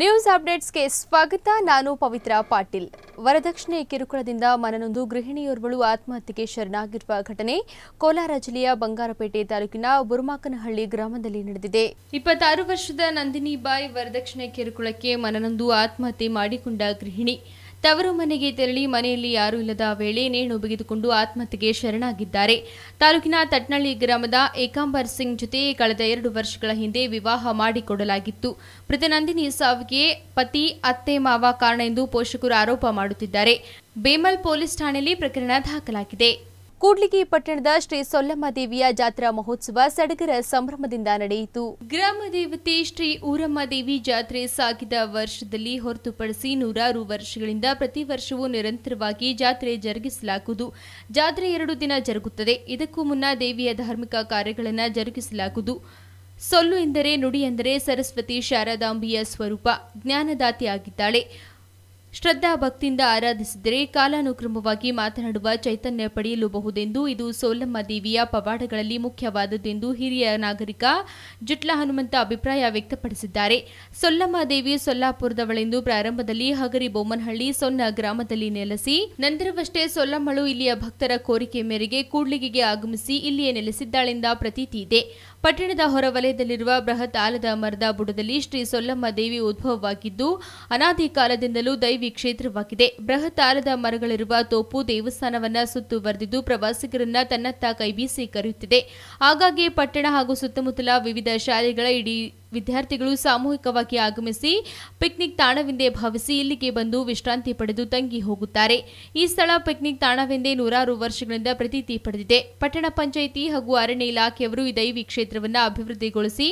news ಅಪ್ಡೇಟ್ಸ್ಗೆ ಸ್ವಾಗತ ನಾನು ಪವಿತ್ರ ಪಾಟೀಲ್ ವರದಕ್ಷಿಣೆ ಕಿರುಕುಳದಿಂದ ಮನನೊಂದು ಗೃಹಿಣಿಯೋರ್ವಳು ಆತ್ಮಹತ್ಯೆಗೆ ಶರಣಾಗಿರುವ ಘಟನೆ ಕೋಲಾರ ಜಿಲ್ಲೆಯ ಬಂಗಾರಪೇಟೆ ತಾಲೂಕಿನ ಬುರ್ಮಾಕನಹಳ್ಳಿ ಗ್ರಾಮದಲ್ಲಿ ನಡೆದಿದೆ ಇಪ್ಪತ್ತಾರು ವರ್ಷದ ನಂದಿನಿ ಬಾಯಿ ವರದಕ್ಷಿಣೆ ಕಿರುಕುಳಕ್ಕೆ ಮನನೊಂದು ಆತ್ಮಹತ್ಯೆ ಮಾಡಿಕೊಂಡ ಗೃಹಿಣಿ ತವರು ಮನೆಗೆ ತೆರಳಿ ಮನೆಯಲ್ಲಿ ಯಾರೂ ಇಲ್ಲದ ವೇಳೆ ನೇಣು ಬಿಗಿದುಕೊಂಡು ಆತ್ಮಹತ್ಯೆಗೆ ಶರಣಾಗಿದ್ದಾರೆ ತಾಲೂಕಿನ ತಟ್ನಳ್ಳಿ ಗ್ರಾಮದ ಏಕಾಂಬರ್ ಸಿಂಗ್ ಜೊತೆ ಕಳೆದ ಎರಡು ವರ್ಷಗಳ ಹಿಂದೆ ವಿವಾಹ ಮಾಡಿಕೊಡಲಾಗಿತ್ತು ಮೃತ ನಂದಿನಿ ಸಾವಿಗೆ ಪತಿ ಅತ್ತೆ ಮಾವ ಕಾರಣ ಎಂದು ಪೋಷಕರು ಆರೋಪ ಮಾಡುತ್ತಿದ್ದಾರೆ ಬೇಮಲ್ ಪೊಲೀಸ್ ಠಾಣೆಯಲ್ಲಿ ಪ್ರಕರಣ ದಾಖಲಾಗಿದೆ ಕೂಡ್ಲಿಗಿ ಪಟ್ಟಣದ ಶ್ರೀ ಸೊಲ್ಲಮ್ಮ ದೇವಿಯ ಜಾತ್ರಾ ಮಹೋತ್ಸವ ಸಡಗರ ಸಂಭ್ರಮದಿಂದ ನಡೆಯಿತು ಗ್ರಾಮ ದೇವತೆ ಶ್ರೀ ಊರಮ್ಮ ದೇವಿ ಜಾತ್ರೆ ಸಾಗಿದ ವರ್ಷದಲ್ಲಿ ಹೊರತುಪಡಿಸಿ ನೂರಾರು ವರ್ಷಗಳಿಂದ ಪ್ರತಿ ವರ್ಷವೂ ನಿರಂತರವಾಗಿ ಜಾತ್ರೆ ಜರುಗಿಸಲಾಗುವುದು ಜಾತ್ರೆ ಎರಡು ದಿನ ಜರುಗುತ್ತದೆ ಇದಕ್ಕೂ ಮುನ್ನ ದೇವಿಯ ಧಾರ್ಮಿಕ ಕಾರ್ಯಗಳನ್ನು ಜರುಗಿಸಲಾಗುವುದು ಸೊಲ್ಲು ಎಂದರೆ ನುಡಿ ಎಂದರೆ ಸರಸ್ವತಿ ಶಾರದಾಂಬಿಯ ಸ್ವರೂಪ ಜ್ಞಾನದಾತಿಯಾಗಿದ್ದಾಳೆ ಶ್ರದ್ಧಾ ಭಕ್ತಿಯಿಂದ ಆರಾಧಿಸಿದರೆ ಕಾಲಾನುಕ್ರಮವಾಗಿ ಮಾತನಾಡುವ ಚೈತನ್ಯ ಪಡೆಯಲುಬಹುದೆಂದು ಇದು ಸೋಲಮ್ಮ ದೇವಿಯ ಪವಾಡಗಳಲ್ಲಿ ಮುಖ್ಯವಾದದ್ದೆಂದು ಹಿರಿಯ ನಾಗರಿಕ ಜುಟ್ಲ ಹನುಮಂತ ಅಭಿಪ್ರಾಯ ವ್ಯಕ್ತಪಡಿಸಿದ್ದಾರೆ ಸೊಲ್ಲಮ್ಮ ದೇವಿ ಸೊಲ್ಲಾಪುರದವಳೆಂದು ಪ್ರಾರಂಭದಲ್ಲಿ ಹಗರಿ ಬೊಮ್ಮನಹಳ್ಳಿ ಸೊನ್ನ ಗ್ರಾಮದಲ್ಲಿ ನೆಲೆಸಿ ನಂತರವಷ್ಟೇ ಸೊಲ್ಲಮ್ಮಳು ಇಲ್ಲಿಯ ಭಕ್ತರ ಕೋರಿಕೆ ಮೇರೆಗೆ ಕೂಡ್ಲಿಗೆಗೆ ಆಗಮಿಸಿ ಇಲ್ಲಿಯೇ ನೆಲೆಸಿದ್ದಾಳೆಂದ ಪ್ರತೀತಿ ಇದೆ ಪಟ್ಟಣದ ಹೊರವಲಯದಲ್ಲಿರುವ ಬೃಹತ್ ಆಲದ ಮರದ ಬುಡದಲ್ಲಿ ಶ್ರೀ ಸೊಲ್ಲಮ್ಮ ದೇವಿ ಉದ್ಭವವಾಗಿದ್ದು ಅನಾದಿ ಕಾಲದಿಂದಲೂ ದೈವ ದೇವಿ ಕ್ಷೇತ್ರವಾಗಿದೆ ಬೃಹತ್ ಆಲದ ಮರಗಳಿರುವ ತೋಪು ದೇವಸ್ಥಾನವನ್ನ ಸುತ್ತುವರೆದಿದ್ದು ಪ್ರವಾಸಿಗರನ್ನ ತನ್ನತ್ತ ಕೈಬೀಸಿ ಕರೆಯುತ್ತಿದೆ ಹಾಗಾಗಿ ಪಟ್ಟಣ ಹಾಗೂ ಸುತ್ತಮುತ್ತಲ ವಿವಿಧ ಶಾಲೆಗಳ ಇಡೀ ವಿದ್ಯಾರ್ಥಿಗಳು ಸಾಮೂಹಿಕವಾಗಿ ಆಗಮಿಸಿ ಪಿಕ್ನಿಕ್ ತಾಣವೆಂದೇ ಭಾವಿಸಿ ಇಲ್ಲಿಗೆ ಬಂದು ವಿಶ್ರಾಂತಿ ಪಡೆದು ತಂಗಿ ಹೋಗುತ್ತಾರೆ ಈ ಸ್ಥಳ ಪಿಕ್ನಿಕ್ ತಾಣವೆಂದೇ ನೂರಾರು ವರ್ಷಗಳಿಂದ ಪ್ರತೀತಿ ಪಡೆದಿದೆ ಪಟ್ಟಣ ಪಂಚಾಯಿತಿ ಹಾಗೂ ಅರಣ್ಯ ಇಲಾಖೆಯವರು ಈ ದೈವಿ ಕ್ಷೇತ್ರವನ್ನು ಅಭಿವೃದ್ಧಿಗೊಳಿಸಿ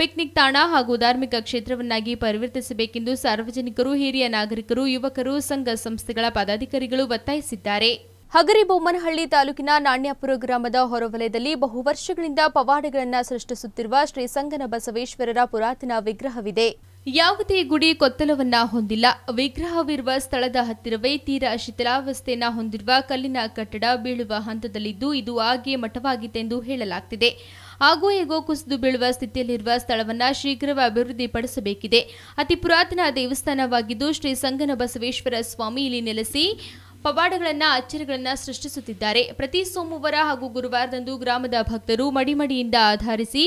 ಪಿಕ್ನಿಕ್ ತಾಣ ಹಾಗೂ ಧಾರ್ಮಿಕ ಕ್ಷೇತ್ರವನ್ನಾಗಿ ಪರಿವರ್ತಿಸಬೇಕೆಂದು ಸಾರ್ವಜನಿಕರು ಹಿರಿಯ ನಾಗರಿಕರು ಯುವಕರು ಸಂಘ ಸಂಸ್ಥೆಗಳ ಪದಾಧಿಕಾರಿಗಳು ಒತ್ತಾಯಿಸಿದ್ದಾರೆ ಹಗರಿಬೊಮ್ಮನಹಳ್ಳಿ ತಾಲೂಕಿನ ನಾಣ್ಯಾಪುರ ಗ್ರಾಮದ ಹೊರವಲಯದಲ್ಲಿ ವರ್ಷಗಳಿಂದ ಪವಾಡಗಳನ್ನು ಸೃಷ್ಟಿಸುತ್ತಿರುವ ಶ್ರೀ ಸಂಗನ ಬಸವೇಶ್ವರರ ಪುರಾತನ ವಿಗ್ರಹವಿದೆ ಯಾವುದೇ ಗುಡಿ ಕೊತ್ತಲವನ್ನ ಹೊಂದಿಲ್ಲ ವಿಗ್ರಹವಿರುವ ಸ್ಥಳದ ಹತ್ತಿರವೇ ತೀರಾ ಶಿಥಿಲಾವಸ್ಥೆಯನ್ನ ಹೊಂದಿರುವ ಕಲ್ಲಿನ ಕಟ್ಟಡ ಬೀಳುವ ಹಂತದಲ್ಲಿದ್ದು ಇದು ಆಗಿ ಮಠವಾಗಿತ್ತೆಂದು ಹೇಳಲಾಗ್ತಿದೆ ಆಗೋ ಹೇಗೋ ಕುಸಿದು ಬೀಳುವ ಸ್ಥಿತಿಯಲ್ಲಿರುವ ಸ್ಥಳವನ್ನ ಶೀಘ್ರವೇ ಅಭಿವೃದ್ಧಿಪಡಿಸಬೇಕಿದೆ ಅತಿ ಪುರಾತನ ದೇವಸ್ಥಾನವಾಗಿದ್ದು ಶ್ರೀ ಸಂಗನ ಬಸವೇಶ್ವರ ಸ್ವಾಮಿ ಇಲ್ಲಿ ನೆಲೆಸಿ ಪವಾಡಗಳನ್ನ ಅಚ್ಚರಿಗಳನ್ನ ಸೃಷ್ಟಿಸುತ್ತಿದ್ದಾರೆ ಪ್ರತಿ ಸೋಮವಾರ ಹಾಗೂ ಗುರುವಾರದಂದು ಗ್ರಾಮದ ಭಕ್ತರು ಮಡಿಮಡಿಯಿಂದ ಆಧರಿಸಿ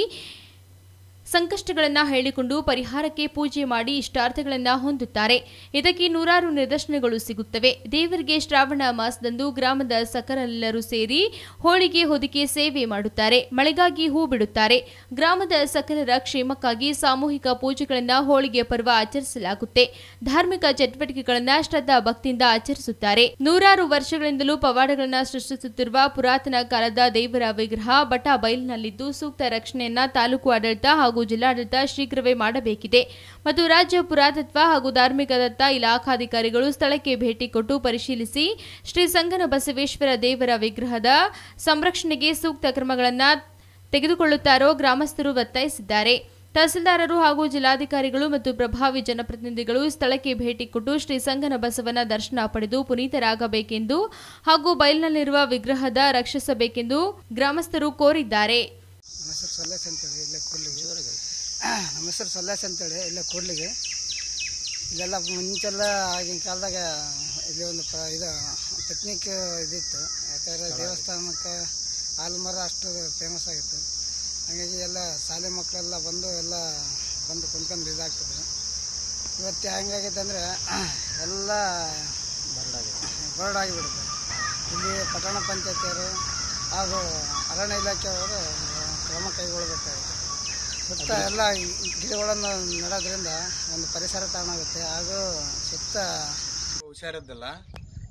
ಸಂಕಷ್ಟಗಳನ್ನು ಹೇಳಿಕೊಂಡು ಪರಿಹಾರಕ್ಕೆ ಪೂಜೆ ಮಾಡಿ ಇಷ್ಟಾರ್ಥಗಳನ್ನು ಹೊಂದುತ್ತಾರೆ ಇದಕ್ಕೆ ನೂರಾರು ನಿದರ್ಶನಗಳು ಸಿಗುತ್ತವೆ ದೇವರಿಗೆ ಶ್ರಾವಣ ಮಾಸದಂದು ಗ್ರಾಮದ ಸಕರೆಲ್ಲರೂ ಸೇರಿ ಹೋಳಿಗೆ ಹೊದಿಕೆ ಸೇವೆ ಮಾಡುತ್ತಾರೆ ಮಳೆಗಾಗಿ ಹೂ ಬಿಡುತ್ತಾರೆ ಗ್ರಾಮದ ಸಕಲರ ಕ್ಷೇಮಕ್ಕಾಗಿ ಸಾಮೂಹಿಕ ಪೂಜೆಗಳನ್ನು ಹೋಳಿಗೆ ಪರ್ವ ಆಚರಿಸಲಾಗುತ್ತೆ ಧಾರ್ಮಿಕ ಚಟುವಟಿಕೆಗಳನ್ನು ಶ್ರದ್ಧಾ ಭಕ್ತಿಯಿಂದ ಆಚರಿಸುತ್ತಾರೆ ನೂರಾರು ವರ್ಷಗಳಿಂದಲೂ ಪವಾಡಗಳನ್ನು ಸೃಷ್ಟಿಸುತ್ತಿರುವ ಪುರಾತನ ಕಾಲದ ದೇವರ ವಿಗ್ರಹ ಬಟಾ ಬಯಲಿನಲ್ಲಿದ್ದು ಸೂಕ್ತ ರಕ್ಷಣೆಯನ್ನ ತಾಲೂಕು ಆಡಳಿತ ಹಾಗೂ ಹಾಗೂ ಜಿಲ್ಲಾಡಳಿತ ಶೀಘ್ರವೇ ಮಾಡಬೇಕಿದೆ ಮತ್ತು ರಾಜ್ಯ ಪುರಾತತ್ವ ಹಾಗೂ ಧಾರ್ಮಿಕ ದತ್ತ ಇಲಾಖಾಧಿಕಾರಿಗಳು ಸ್ಥಳಕ್ಕೆ ಭೇಟಿ ಕೊಟ್ಟು ಪರಿಶೀಲಿಸಿ ಶ್ರೀ ಸಂಗನ ಬಸವೇಶ್ವರ ದೇವರ ವಿಗ್ರಹದ ಸಂರಕ್ಷಣೆಗೆ ಸೂಕ್ತ ಕ್ರಮಗಳನ್ನು ತೆಗೆದುಕೊಳ್ಳುತ್ತಾರೋ ಗ್ರಾಮಸ್ಥರು ಒತ್ತಾಯಿಸಿದ್ದಾರೆ ತಹಸೀಲ್ದಾರರು ಹಾಗೂ ಜಿಲ್ಲಾಧಿಕಾರಿಗಳು ಮತ್ತು ಪ್ರಭಾವಿ ಜನಪ್ರತಿನಿಧಿಗಳು ಸ್ಥಳಕ್ಕೆ ಭೇಟಿ ಕೊಟ್ಟು ಶ್ರೀ ಸಂಗನ ಬಸವನ ದರ್ಶನ ಪಡೆದು ಪುನೀತರಾಗಬೇಕೆಂದು ಹಾಗೂ ಬಯಲಿನಲ್ಲಿರುವ ವಿಗ್ರಹದ ರಕ್ಷಿಸಬೇಕೆಂದು ಗ್ರಾಮಸ್ಥರು ಕೋರಿದ್ದಾರೆ ನಮ್ಮ ಹೆಸರು ಸಲ್ಲಾಸ್ ಅಂತೇಳಿ ಇಲ್ಲೇ ಕೂಡಲಿಗೆ ನಮ್ಮ ಹೆಸರು ಸಲ್ಲಾಸ್ ಅಂತೇಳಿ ಇಲ್ಲೇ ಕೂಡಲಿಗೆ ಇಲ್ಲೆಲ್ಲ ಮುಂಚೆಲ್ಲ ಆಗಿನ ಕಾಲದಾಗ ಇಲ್ಲಿ ಒಂದು ಪ ಇದು ಟೆಕ್ನಿಕ್ ಇದಿತ್ತು ಯಾಕಂದರೆ ದೇವಸ್ಥಾನಕ್ಕೆ ಆಲ್ಮರ ಅಷ್ಟು ಫೇಮಸ್ ಆಗಿತ್ತು ಹಾಗಾಗಿ ಎಲ್ಲ ಶಾಲೆ ಮಕ್ಕಳೆಲ್ಲ ಬಂದು ಎಲ್ಲ ಬಂದು ಕುಂತ್ಕೊಂಡು ಇದಾಗ್ತದೆ ಇವತ್ತು ಹೆಂಗಾಗೈತೆ ಅಂದರೆ ಎಲ್ಲ ಬರ್ಡ್ ಆಗಿಬಿಡುತ್ತೆ ಇಲ್ಲಿ ಪಟ್ಟಣ ಪಂಚಾಯತಿಯವರು ಹಾಗೂ ಅರಣ್ಯ ಇಲಾಖೆಯವರು ಸುತ್ತ ಎಲ್ಲ ಗಿಡಗಳನ್ನು ನೆಡೋದ್ರಿಂದ ಒಂದು ಪರಿಸರ ಆಗುತ್ತೆ ಹಾಗೂ ಸುತ್ತ ಹುಷಾರದ್ದಲ್ಲ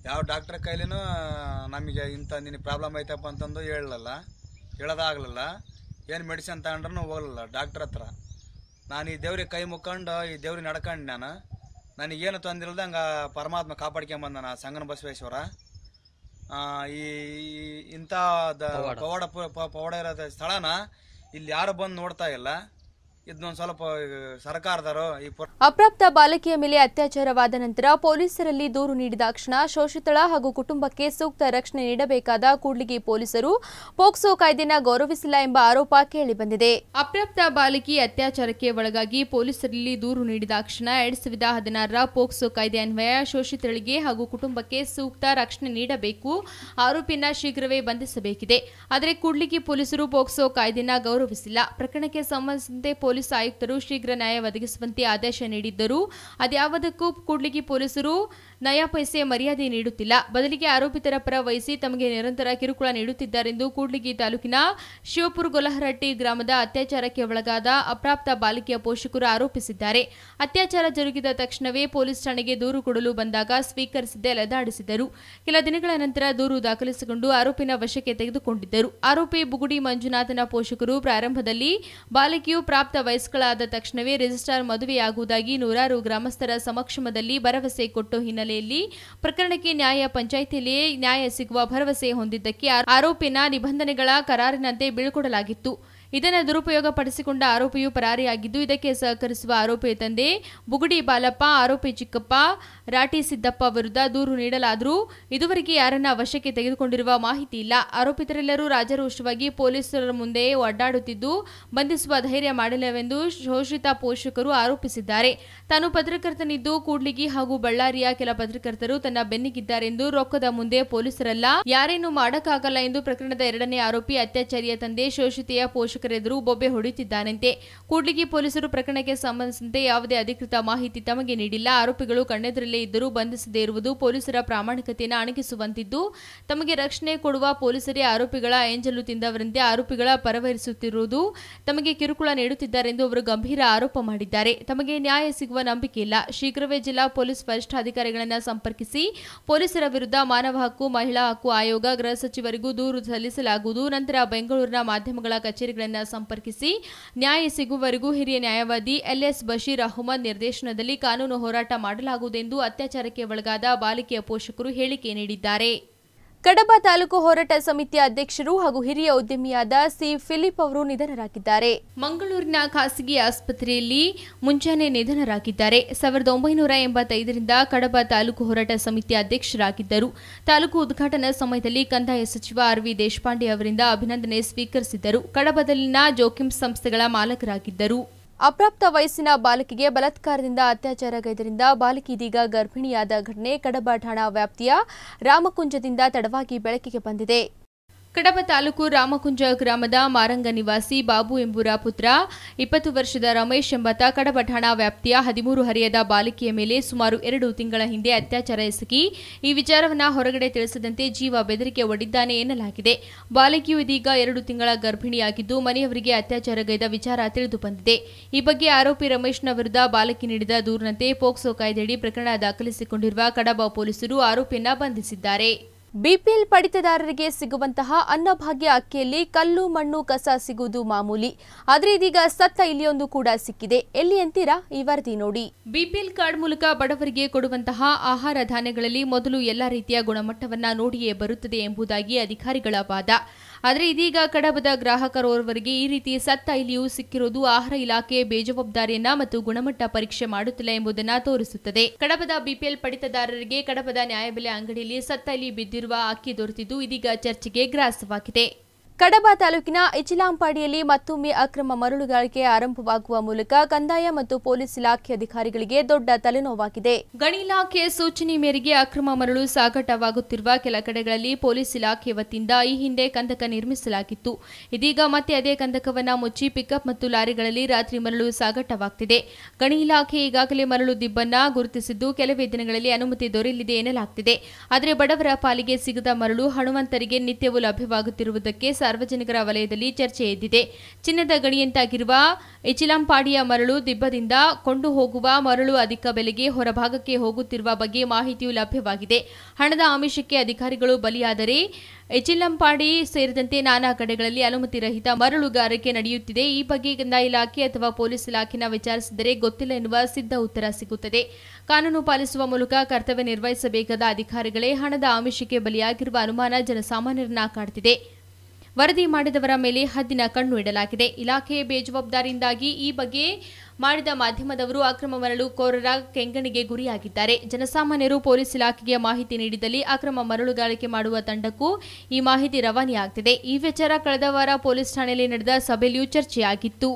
ಯಾವ ಡಾಕ್ಟರ್ ಕೈಲಿನೂ ನಮಗೆ ಇಂಥ ನಿನ್ನ ಪ್ರಾಬ್ಲಮ್ ಐತಪ್ಪ ಅಂತಂದು ಹೇಳಲ್ಲ ಹೇಳೋದಾಗಲಿಲ್ಲ ಏನು ಮೆಡಿಸಿನ್ ತಗೊಂಡ್ರೂ ಹೋಗಲಿಲ್ಲ ಡಾಕ್ಟ್ರ್ ಹತ್ರ ನಾನು ಈ ದೇವ್ರಿಗೆ ಕೈ ಮುಕ್ಕೊಂಡು ಈ ದೇವ್ರಿಗೆ ನಡ್ಕೊಂಡು ನಾನು ನನಗೇನು ತೊಂದಿರಲ್ದ ಹಂಗೆ ಪರಮಾತ್ಮ ಕಾಪಾಡ್ಕೊಂಬಂದ ನಾನು ಸಂಗನ ಬಸವೇಶ್ವರ ಈ ಇಂಥ ಪವಾಡ ಪವಾಡ ಇರೋದ ಸ್ಥಳನ ಇಲ್ಲಿ ಯಾರು ಬಂದು ನೋಡ್ತಾ ಇಲ್ಲ ಸ್ವಲ್ಪ ಅಪ್ರಾಪ್ತ ಬಾಲಕಿಯ ಮೇಲೆ ಅತ್ಯಾಚಾರವಾದ ನಂತರ ಪೊಲೀಸರಲ್ಲಿ ದೂರು ನೀಡಿದ ಕ್ಷಣ ಶೋಷಿತಳ ಹಾಗೂ ಕುಟುಂಬಕ್ಕೆ ಸೂಕ್ತ ರಕ್ಷಣೆ ನೀಡಬೇಕಾದ ಕೂಡ್ಲಿಗಿ ಪೊಲೀಸರು ಪೋಕ್ಸೋ ಕಾಯ್ದೆನ ಗೌರವಿಸಿಲ್ಲ ಎಂಬ ಆರೋಪ ಕೇಳಿಬಂದಿದೆ ಅಪ್ರಾಪ್ತ ಬಾಲಕಿ ಅತ್ಯಾಚಾರಕ್ಕೆ ಒಳಗಾಗಿ ಪೊಲೀಸರಲ್ಲಿ ದೂರು ನೀಡಿದ ಕ್ಷಣ ಎರಡ್ ಸಾವಿರದ ಹದಿನಾರರ ಪೋಕ್ಸೋ ಕಾಯ್ದೆ ಅನ್ವಯ ಶೋಷಿತಳಿಗೆ ಹಾಗೂ ಕುಟುಂಬಕ್ಕೆ ಸೂಕ್ತ ರಕ್ಷಣೆ ನೀಡಬೇಕು ಆರೋಪಿಯನ್ನ ಶೀಘ್ರವೇ ಬಂಧಿಸಬೇಕಿದೆ ಆದರೆ ಕೂಡ್ಲಿಗಿ ಪೊಲೀಸರು ಪೋಕ್ಸೋ ಕಾಯ್ದೆನ ಗೌರವಿಸಿಲ್ಲ ಪ್ರಕರಣಕ್ಕೆ ಸಂಬಂಧಿಸಿದಂತೆ ಪೊಲೀಸ್ ಪೊಲೀಸ್ ಆಯುಕ್ತರು ಶೀಘ್ರ ನ್ಯಾಯ ಒದಗಿಸುವಂತೆ ಆದೇಶ ನೀಡಿದ್ದರು ಅದ್ಯಾವುದಕ್ಕೂ ಕೂಡ್ಲಿಗಿ ಪೊಲೀಸರು ನಯಾ ಪೈಸೆ ಮರ್ಯಾದೆ ನೀಡುತ್ತಿಲ್ಲ ಬದಲಿಗೆ ಆರೋಪಿತರ ಪರ ವಹಿಸಿ ತಮಗೆ ನಿರಂತರ ಕಿರುಕುಳ ನೀಡುತ್ತಿದ್ದಾರೆಂದು ಕೂಡ್ಲಿಗಿ ತಾಲೂಕಿನ ಶಿವಪುರ ಗೊಲಹರಟ್ಟಿ ಗ್ರಾಮದ ಅತ್ಯಾಚಾರಕ್ಕೆ ಒಳಗಾದ ಅಪ್ರಾಪ್ತ ಬಾಲಿಕೆಯ ಪೋಷಕರು ಆರೋಪಿಸಿದ್ದಾರೆ ಅತ್ಯಾಚಾರ ಜರುಗಿದ ತಕ್ಷಣವೇ ಪೊಲೀಸ್ ಠಾಣೆಗೆ ದೂರು ಕೊಡಲು ಬಂದಾಗ ಸ್ವೀಕರಿಸದೆ ಲದಾಡಿಸಿದರು ಕೆಲ ದಿನಗಳ ನಂತರ ದೂರು ದಾಖಲಿಸಿಕೊಂಡು ಆರೋಪಿನ ವಶಕ್ಕೆ ತೆಗೆದುಕೊಂಡಿದ್ದರು ಆರೋಪಿ ಬುಗುಡಿ ಮಂಜುನಾಥನ ಪೋಷಕರು ಪ್ರಾರಂಭದಲ್ಲಿ ಬಾಲಕಿಯು ಪ್ರಾಪ್ತ ವಯಸ್ಕಳಾದ ತಕ್ಷಣವೇ ರಿಜಿಸ್ಟ್ರಾರ್ ಮದುವೆಯಾಗುವುದಾಗಿ ನೂರಾರು ಗ್ರಾಮಸ್ಥರ ಸಮಕ್ಷಮದಲ್ಲಿ ಭರವಸೆ ಕೊಟ್ಟ ಹಿನ್ನೆಲೆಯಲ್ಲಿ ಪ್ರಕರಣಕ್ಕೆ ನ್ಯಾಯ ಪಂಚಾಯಿತಿಯಲ್ಲಿಯೇ ನ್ಯಾಯ ಸಿಗುವ ಭರವಸೆ ಹೊಂದಿದ್ದಕ್ಕೆ ಆರೋಪಿನ ನಿಬಂಧನೆಗಳ ಕರಾರಿನಂತೆ ಬೀಳ್ಕೊಡಲಾಗಿತ್ತು ಇದನ್ನು ದುರುಪಯೋಗ ಪಡಿಸಿಕೊಂಡ ಆರೋಪಿಯು ಪರಾರಿಯಾಗಿದ್ದು ಇದಕ್ಕೆ ಸಹಕರಿಸುವ ಆರೋಪಿಯ ತಂದೆ ಬುಗುಡಿ ಬಾಲಪ್ಪ ಆರೋಪಿ ಚಿಕ್ಕಪ್ಪ ರಾಟಿ ಸಿದ್ದಪ್ಪ ವಿರುದ್ಧ ದೂರು ನೀಡಲಾದರೂ ಇದುವರೆಗೆ ಯಾರನ್ನ ವಶಕ್ಕೆ ತೆಗೆದುಕೊಂಡಿರುವ ಮಾಹಿತಿ ಇಲ್ಲ ಆರೋಪಿತರೆಲ್ಲರೂ ರಾಜಾರೋಷವಾಗಿ ಪೊಲೀಸರ ಮುಂದೆ ಒಡ್ಡಾಡುತ್ತಿದ್ದು ಬಂಧಿಸುವ ಧೈರ್ಯ ಮಾಡಿಲ್ಲವೆಂದು ಶೋಷಿತ ಪೋಷಕರು ಆರೋಪಿಸಿದ್ದಾರೆ ತಾನು ಪತ್ರಕರ್ತನಿದ್ದು ಕೂಡ್ಲಿಗಿ ಹಾಗೂ ಬಳ್ಳಾರಿಯ ಕೆಲ ಪತ್ರಕರ್ತರು ತನ್ನ ಬೆನ್ನಿಗಿದ್ದಾರೆಂದು ರೊಕ್ಕದ ಮುಂದೆ ಪೊಲೀಸರಲ್ಲ ಯಾರೇನು ಮಾಡಕ್ಕಾಗಲ್ಲ ಎಂದು ಪ್ರಕರಣದ ಎರಡನೇ ಆರೋಪಿ ಅತ್ಯಾಚಾರಿಯ ತಂದೆ ಶೋಷಿತೆಯ ಪೋಷಕ ಪೋಷಕರೆದುರು ಬೊಬ್ಬೆ ಹೊಡೆಯುತ್ತಿದ್ದಾನಂತೆ ಕೂಡ್ಲಿಗಿ ಪೊಲೀಸರು ಪ್ರಕರಣಕ್ಕೆ ಸಂಬಂಧಿಸಿದಂತೆ ಯಾವುದೇ ಅಧಿಕೃತ ಮಾಹಿತಿ ತಮಗೆ ನೀಡಿಲ್ಲ ಆರೋಪಿಗಳು ಕಣ್ಣೆದರಲ್ಲೇ ಇದ್ದರೂ ಬಂಧಿಸದೇ ಇರುವುದು ಪೊಲೀಸರ ಪ್ರಾಮಾಣಿಕತೆಯನ್ನು ಅಣಕಿಸುವಂತಿದ್ದು ತಮಗೆ ರಕ್ಷಣೆ ಕೊಡುವ ಪೊಲೀಸರೇ ಆರೋಪಿಗಳ ಏಂಜಲು ತಿಂದವರಂತೆ ಆರೋಪಿಗಳ ಪರವಹಿಸುತ್ತಿರುವುದು ತಮಗೆ ಕಿರುಕುಳ ನೀಡುತ್ತಿದ್ದಾರೆಂದು ಅವರು ಗಂಭೀರ ಆರೋಪ ಮಾಡಿದ್ದಾರೆ ತಮಗೆ ನ್ಯಾಯ ಸಿಗುವ ನಂಬಿಕೆ ಇಲ್ಲ ಶೀಘ್ರವೇ ಜಿಲ್ಲಾ ಪೊಲೀಸ್ ವರಿಷ್ಠಾಧಿಕಾರಿಗಳನ್ನು ಸಂಪರ್ಕಿಸಿ ಪೊಲೀಸರ ವಿರುದ್ಧ ಮಾನವ ಹಕ್ಕು ಮಹಿಳಾ ಹಕ್ಕು ಆಯೋಗ ಗೃಹ ಸಚಿವರಿಗೂ ದೂರು ಸಲ್ಲಿಸಲಾಗುವುದು ನಂತರ ಬೆಂಗಳೂರಿನ ಮಾಧ್ಯಮಗಳ ಕಚೇರಿಗಳನ್ನು ಸಂಪರ್ಕಿಸಿ ನ್ಯಾಯ ಸಿಗುವವರೆಗೂ ಹಿರಿಯ ನ್ಯಾಯವಾದಿ ಎಲ್ಎಸ್ ಬಶೀರ್ ಅಹಮದ್ ನಿರ್ದೇಶನದಲ್ಲಿ ಕಾನೂನು ಹೋರಾಟ ಮಾಡಲಾಗುವುದೆಂದು ಅತ್ಯಾಚಾರಕ್ಕೆ ಒಳಗಾದ ಬಾಲಿಕೆಯ ಪೋಷಕರು ಹೇಳಿಕೆ ನೀಡಿದ್ದಾರೆ ಕಡಬ ತಾಲೂಕು ಹೋರಾಟ ಸಮಿತಿಯ ಅಧ್ಯಕ್ಷರು ಹಾಗೂ ಹಿರಿಯ ಉದ್ಯಮಿಯಾದ ಸಿ ಫಿಲಿಪ್ ಅವರು ನಿಧನರಾಗಿದ್ದಾರೆ ಮಂಗಳೂರಿನ ಖಾಸಗಿ ಆಸ್ಪತ್ರೆಯಲ್ಲಿ ಮುಂಜಾನೆ ನಿಧನರಾಗಿದ್ದಾರೆ ಸಾವಿರದ ಒಂಬೈನೂರ ಎಂಬತ್ತೈದರಿಂದ ಕಡಬ ತಾಲೂಕು ಹೋರಾಟ ಸಮಿತಿಯ ಅಧ್ಯಕ್ಷರಾಗಿದ್ದರು ತಾಲೂಕು ಉದ್ಘಾಟನಾ ಸಮಯದಲ್ಲಿ ಕಂದಾಯ ಸಚಿವ ಆರ್ ವಿ ದೇಶಪಾಂಡೆ ಅವರಿಂದ ಅಭಿನಂದನೆ ಸ್ವೀಕರಿಸಿದ್ದರು ಕಡಬದಲ್ಲಿನ ಜೋಕಿಮ್ಸ್ ಸಂಸ್ಥೆಗಳ ಮಾಲಕರಾಗಿದ್ದರು ಅಪ್ರಾಪ್ತ ವಯಸ್ಸಿನ ಬಾಲಕಿಗೆ ಬಲಾತ್ಕಾರದಿಂದ ಅತ್ಯಾಚಾರಗೈದರಿಂದ ಬಾಲಕಿ ಇದೀಗ ಗರ್ಭಿಣಿಯಾದ ಘಟನೆ ಕಡಬ ಠಾಣಾ ವ್ಯಾಪ್ತಿಯ ರಾಮಕುಂಜದಿಂದ ತಡವಾಗಿ ಬೆಳಕಿಗೆ ಬಂದಿದೆ ಕಡಬ ತಾಲೂಕು ರಾಮಕುಂಜ ಗ್ರಾಮದ ಮಾರಂಗ ನಿವಾಸಿ ಬಾಬು ಎಂಬುರ ಪುತ್ರ ಇಪ್ಪತ್ತು ವರ್ಷದ ರಮೇಶ್ ಎಂಬತ ಕಡಬ ಠಾಣಾ ವ್ಯಾಪ್ತಿಯ ಹದಿಮೂರು ಹರಿಯದ ಬಾಲಕಿಯ ಮೇಲೆ ಸುಮಾರು ಎರಡು ತಿಂಗಳ ಹಿಂದೆ ಅತ್ಯಾಚಾರ ಎಸಗಿ ಈ ವಿಚಾರವನ್ನು ಹೊರಗಡೆ ತಿಳಿಸದಂತೆ ಜೀವ ಬೆದರಿಕೆ ಒಡ್ಡಿದ್ದಾನೆ ಎನ್ನಲಾಗಿದೆ ಬಾಲಕಿಯು ಇದೀಗ ಎರಡು ತಿಂಗಳ ಗರ್ಭಿಣಿಯಾಗಿದ್ದು ಮನೆಯವರಿಗೆ ಅತ್ಯಾಚಾರಗೈದ ವಿಚಾರ ತಿಳಿದು ಬಂದಿದೆ ಈ ಬಗ್ಗೆ ಆರೋಪಿ ರಮೇಶ್ನ ವಿರುದ್ಧ ಬಾಲಕಿ ನೀಡಿದ ದೂರಿನಂತೆ ಪೋಕ್ಸೋ ಕಾಯ್ದೆಯಡಿ ಪ್ರಕರಣ ದಾಖಲಿಸಿಕೊಂಡಿರುವ ಕಡಬ ಪೊಲೀಸರು ಆರೋಪಿಯನ್ನ ಬಂಧಿಸಿದ್ದಾರೆ ಬಿಪಿಎಲ್ ಪಡಿತದಾರರಿಗೆ ಸಿಗುವಂತಹ ಅನ್ನಭಾಗ್ಯ ಅಕ್ಕಿಯಲ್ಲಿ ಕಲ್ಲು ಮಣ್ಣು ಕಸ ಸಿಗುವುದು ಮಾಮೂಲಿ ಆದರೆ ಇದೀಗ ಸತ್ತ ಇಲ್ಲಿಯೊಂದು ಕೂಡ ಸಿಕ್ಕಿದೆ ಎಲ್ಲಿ ಅಂತೀರಾ ಈ ವರದಿ ನೋಡಿ ಬಿಪಿಎಲ್ ಕಾರ್ಡ್ ಮೂಲಕ ಬಡವರಿಗೆ ಕೊಡುವಂತಹ ಆಹಾರ ಧಾನ್ಯಗಳಲ್ಲಿ ಮೊದಲು ಎಲ್ಲ ರೀತಿಯ ಗುಣಮಟ್ಟವನ್ನ ನೋಡಿಯೇ ಬರುತ್ತದೆ ಎಂಬುದಾಗಿ ಅಧಿಕಾರಿಗಳ ವಾದ ಆದರೆ ಇದೀಗ ಕಡಬದ ಗ್ರಾಹಕರೋರ್ವರಿಗೆ ಈ ರೀತಿ ಸತ್ತ ಇಲಿಯು ಸಿಕ್ಕಿರುವುದು ಆಹಾರ ಇಲಾಖೆ ಬೇಜವಾಬ್ದಾರಿಯನ್ನ ಮತ್ತು ಗುಣಮಟ್ಟ ಪರೀಕ್ಷೆ ಮಾಡುತ್ತಿಲ್ಲ ಎಂಬುದನ್ನು ತೋರಿಸುತ್ತದೆ ಕಡಬದ ಬಿಪಿಎಲ್ ಪಡಿತದಾರರಿಗೆ ಕಡಬದ ನ್ಯಾಯಬೆಲೆ ಅಂಗಡಿಯಲ್ಲಿ ಸತ್ತ ಇಲಿ ಬಿದ್ದಿರುವ ಅಕ್ಕಿ ದೊರೆತಿದ್ದು ಇದೀಗ ಚರ್ಚೆಗೆ ಗ್ರಾಸವಾಗಿದೆ ಕಡಬ ತಾಲೂಕಿನ ಇಚಿಲಾಂಪಾಡಿಯಲ್ಲಿ ಮತ್ತೊಮ್ಮೆ ಅಕ್ರಮ ಮರಳುಗಾರಿಕೆ ಆರಂಭವಾಗುವ ಮೂಲಕ ಕಂದಾಯ ಮತ್ತು ಪೊಲೀಸ್ ಇಲಾಖೆ ಅಧಿಕಾರಿಗಳಿಗೆ ದೊಡ್ಡ ತಲೆನೋವಾಗಿದೆ ಗಣಿ ಇಲಾಖೆ ಸೂಚನೆ ಮೇರೆಗೆ ಅಕ್ರಮ ಮರಳು ಸಾಗಾಟವಾಗುತ್ತಿರುವ ಕೆಲ ಕಡೆಗಳಲ್ಲಿ ಪೊಲೀಸ್ ಇಲಾಖೆ ವತಿಯಿಂದ ಈ ಹಿಂದೆ ಕಂದಕ ನಿರ್ಮಿಸಲಾಗಿತ್ತು ಇದೀಗ ಮತ್ತೆ ಅದೇ ಕಂದಕವನ್ನು ಮುಚ್ಚಿ ಪಿಕಪ್ ಮತ್ತು ಲಾರಿಗಳಲ್ಲಿ ರಾತ್ರಿ ಮರಳು ಸಾಗಾಟವಾಗುತ್ತಿದೆ ಗಣಿ ಇಲಾಖೆ ಈಗಾಗಲೇ ಮರಳು ದಿಬ್ಬನ್ನ ಗುರುತಿಸಿದ್ದು ಕೆಲವೇ ದಿನಗಳಲ್ಲಿ ಅನುಮತಿ ದೊರೆಯಲಿದೆ ಎನ್ನಲಾಗುತ್ತಿದೆ ಆದರೆ ಬಡವರ ಪಾಲಿಗೆ ಸಿಗದ ಮರಳು ಹಣವಂತರಿಗೆ ನಿತ್ಯವೂ ಲಭ್ಯವಾಗುತ್ತಿರುವುದಕ್ಕೆ ಸಾರ್ವಜನಿಕರ ವಲಯದಲ್ಲಿ ಚರ್ಚೆ ಎದ್ದಿದೆ ಚಿನ್ನದ ಗಣಿಯಂತಾಗಿರುವ ಇಚಿಲಾಂಪಾಡಿಯ ಮರಳು ದಿಬ್ಬದಿಂದ ಕೊಂಡು ಹೋಗುವ ಮರಳು ಅಧಿಕ ಬೆಲೆಗೆ ಹೊರಭಾಗಕ್ಕೆ ಹೋಗುತ್ತಿರುವ ಬಗ್ಗೆ ಮಾಹಿತಿಯೂ ಲಭ್ಯವಾಗಿದೆ ಹಣದ ಆಮಿಷಕ್ಕೆ ಅಧಿಕಾರಿಗಳು ಬಲಿಯಾದರೆ ಎಚಿಲಂಪಾಡಿ ಸೇರಿದಂತೆ ನಾನಾ ಕಡೆಗಳಲ್ಲಿ ಅನುಮತಿ ರಹಿತ ಮರಳುಗಾರಿಕೆ ನಡೆಯುತ್ತಿದೆ ಈ ಬಗ್ಗೆ ಕಂದಾಯ ಇಲಾಖೆ ಅಥವಾ ಪೊಲೀಸ್ ಇಲಾಖೆನ ವಿಚಾರಿಸಿದರೆ ಗೊತ್ತಿಲ್ಲ ಎನ್ನುವ ಸಿದ್ಧ ಉತ್ತರ ಸಿಗುತ್ತದೆ ಕಾನೂನು ಪಾಲಿಸುವ ಮೂಲಕ ಕರ್ತವ್ಯ ನಿರ್ವಹಿಸಬೇಕಾದ ಅಧಿಕಾರಿಗಳೇ ಹಣದ ಆಮಿಷಕ್ಕೆ ಬಲಿಯಾಗಿರುವ ಅನುಮಾನ ಜನಸಾಮಾನ್ಯರನ್ನ ಕಾಡ್ತಿದೆ ವರದಿ ಮಾಡಿದವರ ಮೇಲೆ ಹದ್ದಿನ ಕಣ್ಣು ಇಡಲಾಗಿದೆ ಇಲಾಖೆಯ ಬೇಜವಾಬ್ದಾರಿಯಿಂದಾಗಿ ಈ ಬಗ್ಗೆ ಮಾಡಿದ ಮಾಧ್ಯಮದವರು ಅಕ್ರಮ ಮರಳು ಕೋರರ ಕೆಂಗಣಿಗೆ ಗುರಿಯಾಗಿದ್ದಾರೆ ಜನಸಾಮಾನ್ಯರು ಪೊಲೀಸ್ ಇಲಾಖೆಗೆ ಮಾಹಿತಿ ನೀಡಿದಲ್ಲಿ ಅಕ್ರಮ ಮರಳುಗಾರಿಕೆ ಮಾಡುವ ತಂಡಕ್ಕೂ ಈ ಮಾಹಿತಿ ರವಾನೆಯಾಗುತ್ತಿದೆ ಈ ವಿಚಾರ ಕಳೆದ ವಾರ ಪೊಲೀಸ್ ಠಾಣೆಯಲ್ಲಿ ನಡೆದ ಸಭೆಯಲ್ಲಿಯೂ ಚರ್ಚೆಯಾಗಿತ್ತು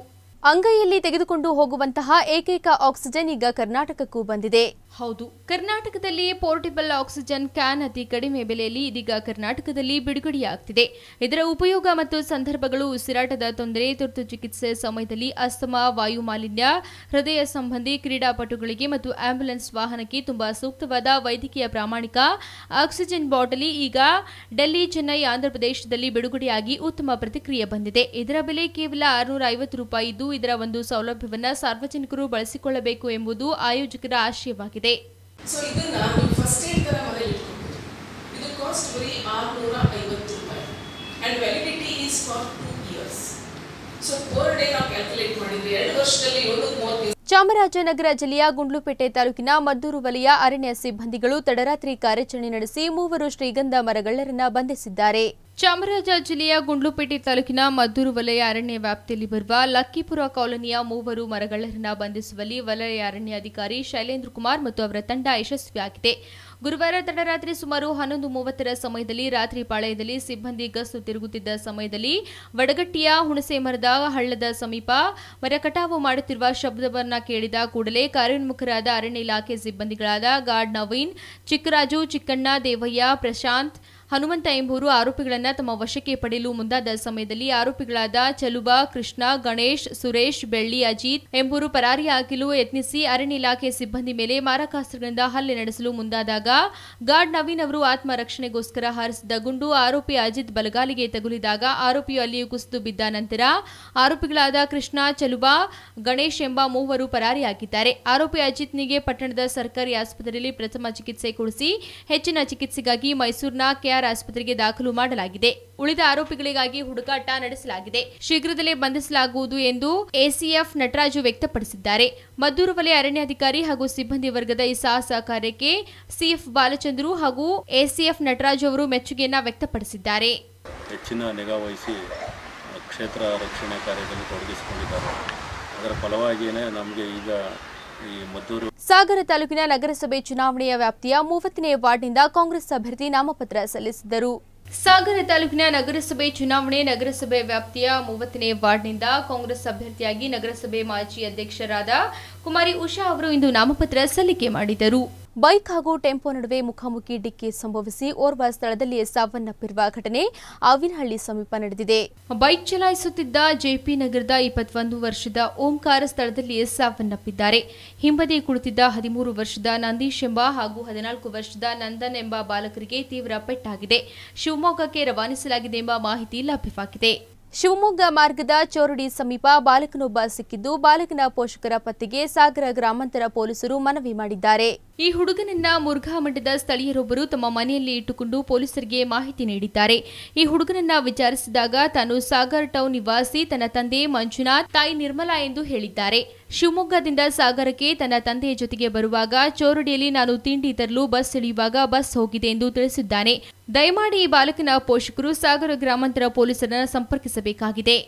ಅಂಗೈಯಲ್ಲಿ ತೆಗೆದುಕೊಂಡು ಹೋಗುವಂತಹ ಏಕೈಕ ಆಕ್ಸಿಜನ್ ಈಗ ಕರ್ನಾಟಕಕ್ಕೂ ಬಂದಿದೆ ಹೌದು ಕರ್ನಾಟಕದಲ್ಲಿ ಪೋರ್ಟಬಲ್ ಆಕ್ಸಿಜನ್ ಕ್ಯಾನ್ ಅತಿ ಕಡಿಮೆ ಬೆಲೆಯಲ್ಲಿ ಇದೀಗ ಕರ್ನಾಟಕದಲ್ಲಿ ಬಿಡುಗಡೆಯಾಗ್ತಿದೆ ಇದರ ಉಪಯೋಗ ಮತ್ತು ಸಂದರ್ಭಗಳು ಉಸಿರಾಟದ ತೊಂದರೆ ತುರ್ತು ಚಿಕಿತ್ಸೆ ಸಮಯದಲ್ಲಿ ಅಸ್ತಮಾ ವಾಯು ಮಾಲಿನ್ಯ ಹೃದಯ ಸಂಬಂಧಿ ಕ್ರೀಡಾಪಟುಗಳಿಗೆ ಮತ್ತು ಆಂಬ್ಯುಲೆನ್ಸ್ ವಾಹನಕ್ಕೆ ತುಂಬಾ ಸೂಕ್ತವಾದ ವೈದ್ಯಕೀಯ ಪ್ರಾಮಾಣಿಕ ಆಕ್ಸಿಜನ್ ಬಾಟಲಿ ಈಗ ಡೆಲ್ಲಿ ಚೆನ್ನೈ ಆಂಧ್ರಪ್ರದೇಶದಲ್ಲಿ ಬಿಡುಗಡೆಯಾಗಿ ಉತ್ತಮ ಪ್ರತಿಕ್ರಿಯೆ ಬಂದಿದೆ ಇದರ ಬೆಲೆ ಕೇವಲ ಆರುನೂರ ಐವತ್ತು ರೂಪಾಯಿ ಇದ್ದು ಇದರ ಒಂದು ಸೌಲಭ್ಯವನ್ನು ಸಾರ್ವಜನಿಕರು ಬಳಸಿಕೊಳ್ಳಬೇಕು ಎಂಬುದು ಆಯೋಜಕರ ಆಶಯವಾಗಿದೆ ಚಾಮರಾಜನಗರ ಜಿಲ್ಲೆಯ ಗುಂಡ್ಲುಪೇಟೆ ತಾಲೂಕಿನ ಮದ್ದೂರು ವಲಯ ಅರಣ್ಯ ಸಿಬ್ಬಂದಿಗಳು ತಡರಾತ್ರಿ ಕಾರ್ಯಾಚರಣೆ ನಡೆಸಿ ಮೂವರು ಶ್ರೀಗಂಧ ಮರಗಳ್ಳರನ್ನ ಬಂಧಿಸಿದ್ದಾರೆ ಚಾಮರಾಜ ಜಿಲ್ಲೆಯ ಗುಂಡ್ಲುಪೇಟೆ ತಾಲೂಕಿನ ಮದ್ದೂರು ವಲಯ ಅರಣ್ಯ ವ್ಯಾಪ್ತಿಯಲ್ಲಿ ಬರುವ ಲಕ್ಕಿಪುರ ಕಾಲೋನಿಯ ಮೂವರು ಮರಗಳರನ್ನ ಬಂಧಿಸುವಲ್ಲಿ ವಲಯ ಅರಣ್ಯಾಧಿಕಾರಿ ಶೈಲೇಂದ್ರ ಕುಮಾರ್ ಮತ್ತು ಅವರ ತಂಡ ಯಶಸ್ವಿಯಾಗಿದೆ ಗುರುವಾರ ತಡರಾತ್ರಿ ಸುಮಾರು ಹನ್ನೊಂದು ಮೂವತ್ತರ ಸಮಯದಲ್ಲಿ ರಾತ್ರಿ ಪಾಳಯದಲ್ಲಿ ಸಿಬ್ಬಂದಿ ಗಸ್ತು ತಿರುಗುತ್ತಿದ್ದ ಸಮಯದಲ್ಲಿ ವಡಗಟ್ಟಿಯ ಹುಣಸೆ ಮರದ ಹಳ್ಳದ ಸಮೀಪ ಮರ ಕಟಾವು ಮಾಡುತ್ತಿರುವ ಶಬ್ದವನ್ನು ಕೇಳಿದ ಕೂಡಲೇ ಕಾರ್ಯೋನ್ಮುಖರಾದ ಅರಣ್ಯ ಇಲಾಖೆ ಸಿಬ್ಬಂದಿಗಳಾದ ಗಾರ್ಡ್ ನವೀನ್ ಚಿಕ್ಕರಾಜು ಚಿಕ್ಕಣ್ಣ ದೇವಯ್ಯ ಪ್ರಶಾಂತ್ ಹನುಮಂತ ಎಂಬುವರು ಆರೋಪಿಗಳನ್ನು ತಮ್ಮ ವಶಕ್ಕೆ ಪಡೆಯಲು ಮುಂದಾದ ಸಮಯದಲ್ಲಿ ಆರೋಪಿಗಳಾದ ಚಲುಬಾ ಕೃಷ್ಣ ಗಣೇಶ್ ಸುರೇಶ್ ಬೆಳ್ಳಿ ಅಜಿತ್ ಎಂಬುವರು ಪರಾರಿಯಾಗಲು ಯತ್ನಿಸಿ ಅರಣ್ಯ ಇಲಾಖೆ ಸಿಬ್ಬಂದಿ ಮೇಲೆ ಮಾರಕಾಸ್ತ್ರಗಳಿಂದ ಹಲ್ಲೆ ನಡೆಸಲು ಮುಂದಾದಾಗ ಗಾರ್ಡ್ ನವೀನ್ ಅವರು ಆತ್ಮರಕ್ಷಣೆಗೋಸ್ಕರ ಹಾರಿಸಿದ್ದ ಗುಂಡು ಆರೋಪಿ ಅಜಿತ್ ಬಲಗಾಲಿಗೆ ತಗುಲಿದಾಗ ಆರೋಪಿಯು ಅಲ್ಲಿಯೂ ಕುಸಿದು ಬಿದ್ದ ನಂತರ ಆರೋಪಿಗಳಾದ ಕೃಷ್ಣ ಚಲುಬಾ ಗಣೇಶ್ ಎಂಬ ಮೂವರು ಪರಾರಿಯಾಗಿದ್ದಾರೆ ಆರೋಪಿ ಅಜಿತ್ನಿಗೆ ಪಟ್ಟಣದ ಸರ್ಕಾರಿ ಆಸ್ಪತ್ರೆಯಲ್ಲಿ ಪ್ರಥಮ ಚಿಕಿತ್ಸೆ ಕೊಡಿಸಿ ಹೆಚ್ಚಿನ ಚಿಕಿತ್ಸೆಗಾಗಿ ಮೈಸೂರಿನ ಕೆಆರ್ ಆಸ್ಪತ್ರೆಗೆ ದಾಖಲು ಮಾಡಲಾಗಿದೆ ಉಳಿದ ಆರೋಪಿಗಳಿಗಾಗಿ ಹುಡುಕಾಟ ನಡೆಸಲಾಗಿದೆ ಶೀಘ್ರದಲ್ಲೇ ಬಂಧಿಸಲಾಗುವುದು ಎಂದು ಎಸಿಎಫ್ ನಟರಾಜು ವ್ಯಕ್ತಪಡಿಸಿದ್ದಾರೆ ಮದ್ದೂರು ವಲಯ ಅರಣ್ಯಾಧಿಕಾರಿ ಹಾಗೂ ಸಿಬ್ಬಂದಿ ವರ್ಗದ ಈ ಸಾಹಸ ಕಾರ್ಯಕ್ಕೆ ಸಿಎಫ್ ಬಾಲಚಂದ್ರು ಹಾಗೂ ಎಸಿಎಫ್ ನಟರಾಜು ಅವರು ಮೆಚ್ಚುಗೆಯನ್ನು ವ್ಯಕ್ತಪಡಿಸಿದ್ದಾರೆ ಹೆಚ್ಚಿನ ನಿಗಾ ಕ್ಷೇತ್ರ ರಕ್ಷಣೆ ಕಾರ್ಯದಲ್ಲಿ ತೊಡಗಿಸಿಕೊಂಡಿದ್ದಾರೆ ಅದರ ಫಲವಾಗಿಯೇ ನಮಗೆ ಈಗ ಈ ಮದ್ದೂರು ಸಾಗರ ತಾಲೂಕಿನ ನಗರಸಭೆ ಚುನಾವಣೆಯ ವ್ಯಾಪ್ತಿಯ ಮೂವತ್ತನೇ ವಾರ್ಡ್ನಿಂದ ಕಾಂಗ್ರೆಸ್ ಅಭ್ಯರ್ಥಿ ನಾಮಪತ್ರ ಸಲ್ಲಿಸಿದರು ಸಾಗರ ತಾಲೂಕಿನ ನಗರಸಭೆ ಚುನಾವಣೆ ನಗರಸಭೆ ವ್ಯಾಪ್ತಿಯ ಮೂವತ್ತನೇ ವಾರ್ಡ್ನಿಂದ ಕಾಂಗ್ರೆಸ್ ಅಭ್ಯರ್ಥಿಯಾಗಿ ನಗರಸಭೆ ಮಾಜಿ ಅಧ್ಯಕ್ಷರಾದ ಕುಮಾರಿ ಉಷಾ ಅವರು ಇಂದು ನಾಮಪತ್ರ ಸಲ್ಲಿಕೆ ಮಾಡಿದರು ಬೈಕ್ ಹಾಗೂ ಟೆಂಪೋ ನಡುವೆ ಮುಖಾಮುಖಿ ಡಿಕ್ಕಿ ಸಂಭವಿಸಿ ಓರ್ವ ಸ್ಥಳದಲ್ಲಿಯೇ ಸಾವನ್ನಪ್ಪಿರುವ ಘಟನೆ ಆವಿನಹಳ್ಳಿ ಸಮೀಪ ನಡೆದಿದೆ ಬೈಕ್ ಚಲಾಯಿಸುತ್ತಿದ್ದ ಜೆಪಿ ನಗರದ ಇಪ್ಪತ್ತೊಂದು ವರ್ಷದ ಓಂಕಾರ ಸ್ಥಳದಲ್ಲಿಯೇ ಸಾವನ್ನಪ್ಪಿದ್ದಾರೆ ಹಿಂಬದಿ ಕುಳಿತಿದ್ದ ಹದಿಮೂರು ವರ್ಷದ ನಂದೀಶ್ ಎಂಬ ಹಾಗೂ ಹದಿನಾಲ್ಕು ವರ್ಷದ ನಂದನ್ ಎಂಬ ಬಾಲಕರಿಗೆ ತೀವ್ರ ಪೆಟ್ಟಾಗಿದೆ ಶಿವಮೊಗ್ಗಕ್ಕೆ ರವಾನಿಸಲಾಗಿದೆ ಎಂಬ ಮಾಹಿತಿ ಲಭ್ಯವಾಗಿದೆ ಶಿವಮೊಗ್ಗ ಮಾರ್ಗದ ಚೋರಡಿ ಸಮೀಪ ಬಾಲಕನೊಬ್ಬ ಸಿಕ್ಕಿದ್ದು ಬಾಲಕನ ಪೋಷಕರ ಪತ್ತೆಗೆ ಸಾಗರ ಗ್ರಾಮಾಂತರ ಪೊಲೀಸರು ಮನವಿ ಮಾಡಿದ್ದಾರೆ ಈ ಹುಡುಗನನ್ನ ಮುರುಘಾ ಮಠದ ಸ್ಥಳೀಯರೊಬ್ಬರು ತಮ್ಮ ಮನೆಯಲ್ಲಿ ಇಟ್ಟುಕೊಂಡು ಪೊಲೀಸರಿಗೆ ಮಾಹಿತಿ ನೀಡಿದ್ದಾರೆ ಈ ಹುಡುಗನನ್ನ ವಿಚಾರಿಸಿದಾಗ ತಾನು ಸಾಗರ್ ಟೌನ್ ನಿವಾಸಿ ತನ್ನ ತಂದೆ ಮಂಜುನಾಥ್ ತಾಯಿ ನಿರ್ಮಲಾ ಎಂದು ಹೇಳಿದ್ದಾರೆ ಶಿವಮೊಗ್ಗದಿಂದ ಸಾಗರಕ್ಕೆ ತನ್ನ ತಂದೆಯ ಜೊತೆಗೆ ಬರುವಾಗ ಚೋರಡಿಯಲ್ಲಿ ನಾನು ತಿಂಡಿ ತರಲು ಬಸ್ ಸೆಳೆಯುವಾಗ ಬಸ್ ಹೋಗಿದೆ ಎಂದು ತಿಳಿಸಿದ್ದಾನೆ ದಯಮಾಡಿ ಈ ಬಾಲಕನ ಪೋಷಕರು ಸಾಗರ ಗ್ರಾಮಾಂತರ ಪೊಲೀಸರನ್ನು ಸಂಪರ್ಕಿಸಬೇಕಾಗಿದೆ